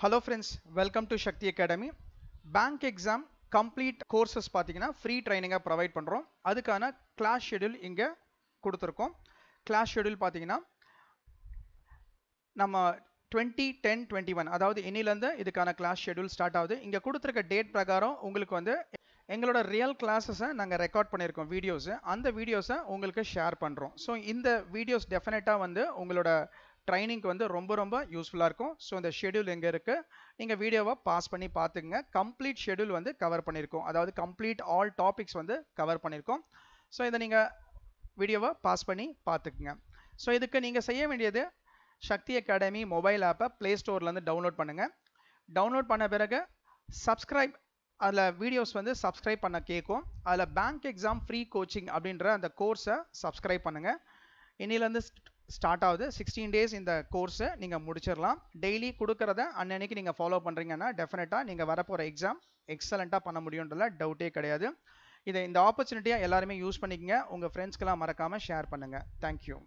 hello friends welcome to Sakthi academy bank exam complete courses பார்த்தீங்கன்னா free ட்ரைனிங்காக provide பண்ணுறோம் அதுக்கான கிளாஸ் ஷெடியூல் இங்கே கொடுத்துருக்கோம் கிளாஸ் ஷெடியூல் பார்த்தீங்கன்னா நம்ம டுவெண்ட்டி டென் டுவெண்ட்டி ஒன் அதாவது இன்னிலேருந்து இதுக்கான கிளாஸ் ஷெடியூல் ஸ்டார்ட் ஆகுது இங்கே கொடுத்துருக்க டேட் பிரகாரம் உங்களுக்கு வந்து எங்களோட ரியல் கிளாஸஸை நாங்கள் ரெக்கார்ட் பண்ணியிருக்கோம் வீடியோஸு அந்த வீடியோஸை உங்களுக்கு ஷேர் பண்ணுறோம் ஸோ இந்த வீடியோஸ் டெஃபினட்டாக வந்து உங்களோட ட்ரைனிங்க்கு வந்து ரொம்ப ரொம்ப யூஸ்ஃபுல்லாக இருக்கும் ஸோ இந்த ஷெடியூல் எங்கே இருக்குது நீங்கள் வீடியோவை பாஸ் பண்ணி பார்த்துக்குங்க கம்ப்ளீட் ஷெடியூல் வந்து கவர் பண்ணியிருக்கோம் அதாவது கம்ப்ளீட் ஆல் டாபிக்ஸ் வந்து கவர் பண்ணியிருக்கோம் ஸோ இதை நீங்கள் வீடியோவை பாஸ் பண்ணி பார்த்துக்குங்க ஸோ இதுக்கு நீங்கள் செய்ய வேண்டியது சக்தி அகாடமி மொபைல் ஆப்பை ப்ளே ஸ்டோர்லேருந்து டவுன்லோட் பண்ணுங்கள் டவுன்லோட் பண்ண பிறகு சப்ஸ்கிரைப் அதில் வீடியோஸ் வந்து சப்ஸ்கிரைப் பண்ண கேட்கும் அதில் பேங்க் எக்ஸாம் ஃப்ரீ கோச்சிங் அப்படின்ற அந்த கோர்ஸை சப்ஸ்கிரைப் பண்ணுங்கள் இன்னிலேருந்து ஸ்டார்ட் ஆகுது சிக்ஸ்டீன் டேஸ் இந்த கோர்ஸை நீங்கள் முடிச்சிடலாம் டெய்லி கொடுக்குறத அன்னன்னைக்கு நீங்கள் ஃபாலோ பண்ணுறீங்கன்னா டெஃபினட்டாக நீங்கள் வரப்போகிற எக்ஸாம் எக்ஸலண்ட்டாக பண்ண முடியுன்றதுல டவுட்டே கிடையாது இதை இந்த ஆப்பர்ச்சுனிட்டியாக எல்லாருமே யூஸ் பண்ணிக்கங்க உங்கள் ஃப்ரெண்ட்ஸ்க்கெலாம் மறக்காமல் ஷேர் பண்ணுங்கள் தேங்க்யூ